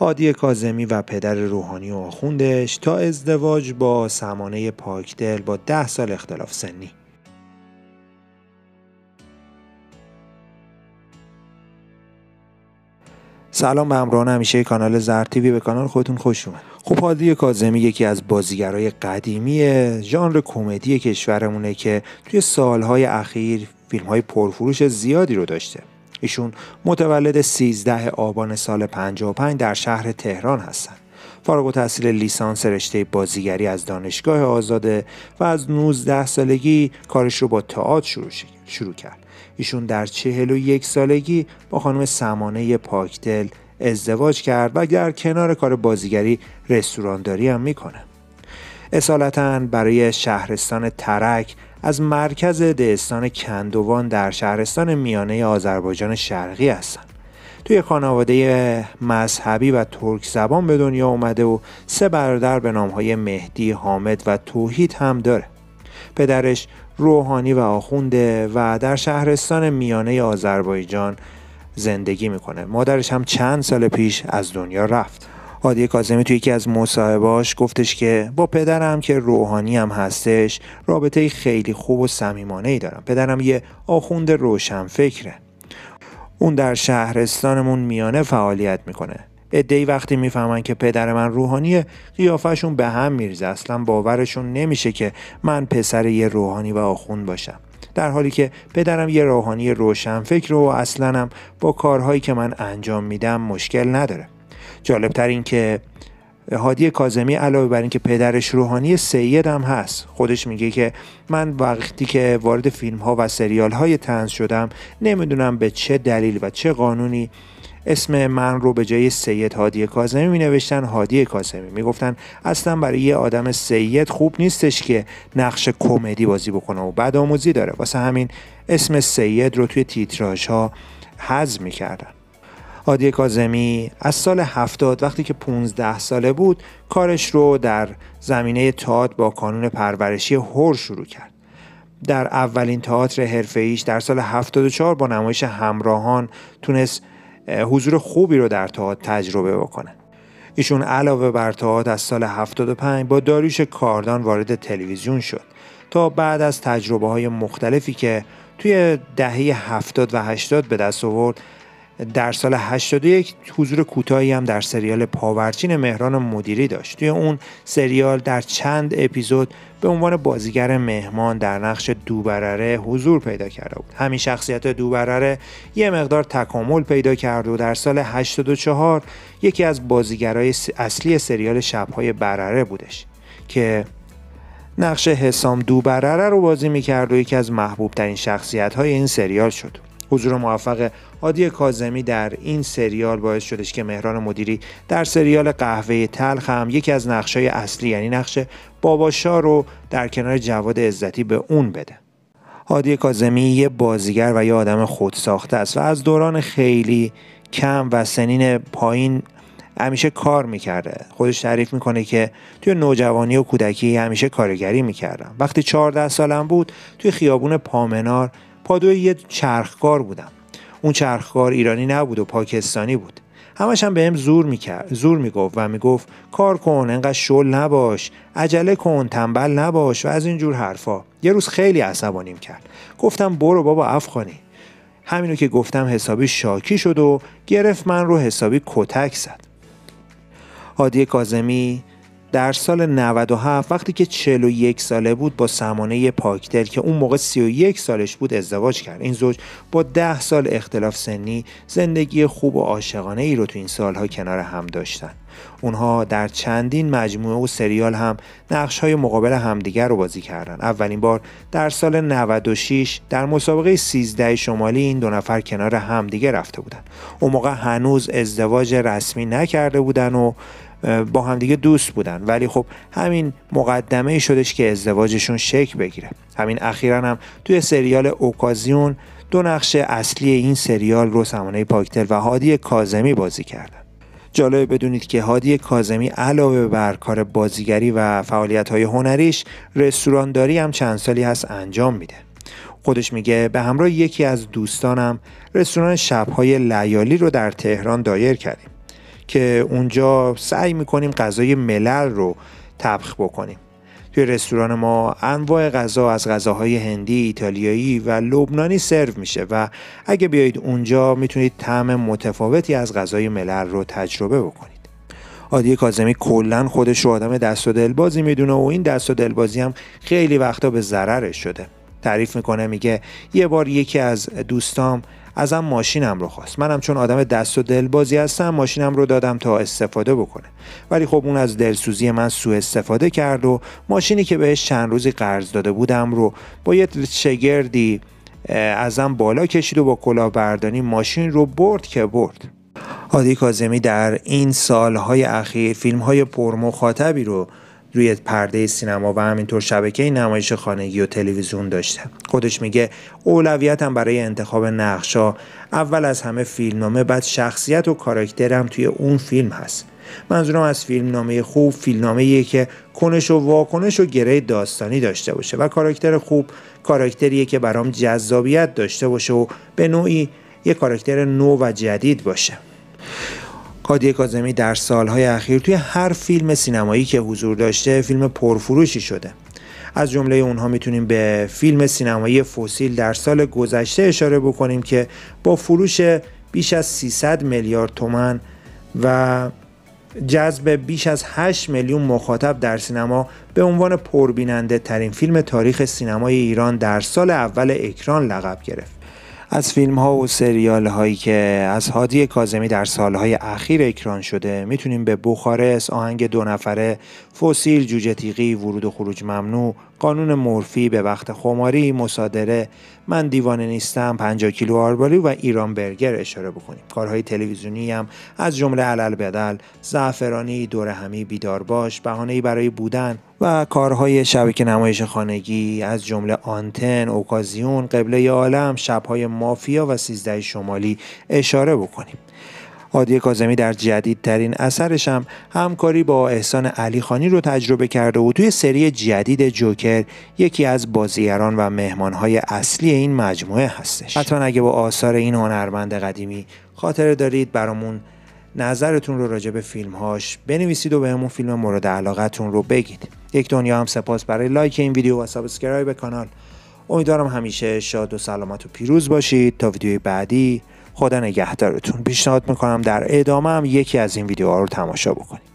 هادی کازمی و پدر روحانی و آخوندش تا ازدواج با سمانه پاکدل با ده سال اختلاف سنی سلام به همراهان همیشه کانال زر تیوی به کانال خودتون خوش اومد خب هادی کازمی یکی از بازیگرای قدیمی ژانر کمدی کشورمونه که توی سالهای اخیر فیلم های پرفروش زیادی رو داشته ایشون متولد 13 آبان سال 55 در شهر تهران هستند. فارغ و تحصیل لیسانس رشته بازیگری از دانشگاه آزاده و از 19 سالگی کارش رو با تئاتر شروع, کرد. ایشون در 41 سالگی با خانم سمانه پاکدل ازدواج کرد و در کنار کار بازیگری رستورانداری هم میکنه. اصالتا برای شهرستان ترک از مرکز دهستان کندوان در شهرستان میانه آذربایجان شرقی هستند توی خانواده مذهبی و ترک زبان به دنیا اومده و سه برادر به نامهای مهدی، حامد و توحید هم داره پدرش روحانی و آخونده و در شهرستان میانه آذربایجان زندگی میکنه مادرش هم چند سال پیش از دنیا رفت هادی کازمی توی یکی از مصاحبهاش گفتش که با پدرم که روحانی هم هستش رابطه خیلی خوب و صمیمانه دارم پدرم یه آخوند فکره. اون در شهرستانمون میانه فعالیت میکنه ادهی وقتی میفهمن که پدر من روحانیه قیافشون به هم میریزه اصلا باورشون نمیشه که من پسر یه روحانی و آخوند باشم در حالی که پدرم یه روحانی فکر و اصلا هم با کارهایی که من انجام میدم مشکل نداره جالب این که هادی کازمی علاوه بر اینکه پدرش روحانی سید هم هست خودش میگه که من وقتی که وارد فیلم ها و سریال های تنز شدم نمیدونم به چه دلیل و چه قانونی اسم من رو به جای سید هادی کازمی می نوشتن هادی کازمی می گفتن اصلا برای یه آدم سید خوب نیستش که نقش کمدی بازی بکنه و بعد آموزی داره واسه همین اسم سید رو توی تیتراژ ها حذف میکردن هادی کازمی از سال 70 وقتی که 15 ساله بود کارش رو در زمینه تئاتر با کانون پرورشی هور شروع کرد. در اولین تئاتر ایش در سال 74 با نمایش همراهان تونست حضور خوبی رو در تئاتر تجربه بکنه. ایشون علاوه بر تئاتر از سال 75 با داریوش کاردان وارد تلویزیون شد تا بعد از تجربه های مختلفی که توی دهه 70 و 80 به دست آورد در سال 81 حضور کوتاهی هم در سریال پاورچین مهران مدیری داشت توی اون سریال در چند اپیزود به عنوان بازیگر مهمان در نقش دوبرره حضور پیدا کرده بود همین شخصیت دوبرره یه مقدار تکامل پیدا کرد و در سال 84 یکی از بازیگرای اصلی سریال شبهای برره بودش که نقش حسام دوبرره رو بازی میکرد و یکی از محبوب ترین شخصیت های این سریال شد حضور موفق عادی کازمی در این سریال باعث شدش که مهران مدیری در سریال قهوه تلخ هم یکی از نقشای اصلی یعنی نقش باباشا رو در کنار جواد عزتی به اون بده هادی کازمی یه بازیگر و یه آدم خودساخته است و از دوران خیلی کم و سنین پایین همیشه کار میکرده خودش تعریف میکنه که توی نوجوانی و کودکی همیشه کارگری میکردم وقتی 14 سالم بود توی خیابون پامنار پادوی یه چرخکار بودم اون چرخکار ایرانی نبود و پاکستانی بود همش هم بهم زور میکرد زور میگفت و میگفت کار کن انقدر شل نباش عجله کن تنبل نباش و از این جور حرفا یه روز خیلی عصبانیم کرد گفتم برو بابا افغانی همینو که گفتم حسابی شاکی شد و گرفت من رو حسابی کتک زد عادی کازمی در سال 97 وقتی که 41 ساله بود با سمانه پاکدل که اون موقع 31 سالش بود ازدواج کرد این زوج با 10 سال اختلاف سنی زندگی خوب و عاشقانه ای رو تو این سالها کنار هم داشتن اونها در چندین مجموعه و سریال هم نقش های مقابل همدیگر رو بازی کردن اولین بار در سال 96 در مسابقه 13 شمالی این دو نفر کنار همدیگه رفته بودن اون موقع هنوز ازدواج رسمی نکرده بودن و با همدیگه دوست بودن ولی خب همین مقدمه ای شدش که ازدواجشون شکل بگیره همین اخیرا هم توی سریال اوکازیون دو نقش اصلی این سریال رو سمانه پاکتل و هادی کازمی بازی کردن جالبه بدونید که هادی کازمی علاوه بر کار بازیگری و فعالیت های هنریش رستورانداری هم چند سالی هست انجام میده خودش میگه به همراه یکی از دوستانم رستوران شبهای لیالی رو در تهران دایر کردیم که اونجا سعی میکنیم غذای ملل رو تبخ بکنیم توی رستوران ما انواع غذا از غذاهای هندی، ایتالیایی و لبنانی سرو میشه و اگه بیایید اونجا میتونید طعم متفاوتی از غذای ملل رو تجربه بکنید. عادی کازمی کلا خودش رو آدم دست و دلبازی میدونه و این دست و دلبازی هم خیلی وقتا به ضررش شده. تعریف میکنه میگه یه بار یکی از دوستام ازم ماشینم رو خواست منم چون آدم دست و دل بازی هستم ماشینم رو دادم تا استفاده بکنه ولی خب اون از دلسوزی من سوء استفاده کرد و ماشینی که بهش چند روزی قرض داده بودم رو با یه شگردی ازم بالا کشید و با کلاهبردانی ماشین رو برد که برد هادی کازمی در این سالهای اخیر فیلمهای پرمخاطبی رو روی پرده سینما و همینطور شبکه نمایش خانگی و تلویزیون داشته خودش میگه اولویتم برای انتخاب نقشا اول از همه فیلمنامه بعد شخصیت و کاراکترم توی اون فیلم هست منظورم از فیلمنامه خوب فیلمنامه که کنش و واکنش و گره داستانی داشته باشه و کاراکتر خوب کاراکتریه که برام جذابیت داشته باشه و به نوعی یه کاراکتر نو و جدید باشه هادی کازمی در سالهای اخیر توی هر فیلم سینمایی که حضور داشته فیلم پرفروشی شده از جمله اونها میتونیم به فیلم سینمایی فسیل در سال گذشته اشاره بکنیم که با فروش بیش از 300 میلیارد تومن و جذب بیش از 8 میلیون مخاطب در سینما به عنوان پربیننده ترین فیلم تاریخ سینمای ایران در سال اول اکران لقب گرفت. از فیلم ها و سریال هایی که از هادی کازمی در سالهای اخیر اکران شده میتونیم به بخارس، آهنگ دو نفره، فسیل، جوجه تیغی، ورود و خروج ممنوع، قانون مورفی به وقت خماری، مصادره، من دیوانه نیستم، 50 کیلو آربالی و ایران برگر اشاره بکنیم. کارهای تلویزیونی هم از جمله علل بدل، زعفرانی، دور همی، بیدار باش، بهانه برای بودن، و کارهای شبکه نمایش خانگی از جمله آنتن، اوکازیون، قبله عالم، شبهای مافیا و سیزده شمالی اشاره بکنیم. عادی کازمی در جدیدترین اثرش هم همکاری با احسان علی خانی رو تجربه کرده و توی سری جدید جوکر یکی از بازیگران و مهمانهای اصلی این مجموعه هستش حتی اگه با آثار این هنرمند قدیمی خاطره دارید برامون نظرتون رو راجع به فیلمهاش بنویسید و بهمون فیلم مورد علاقتون رو بگید یک دنیا هم سپاس برای لایک این ویدیو و سابسکرایب کانال امیدوارم همیشه شاد و سلامت و پیروز باشید تا ویدیوی بعدی خدا نگهدارتون پیشنهاد میکنم در ادامه هم یکی از این ویدیوها رو تماشا بکنید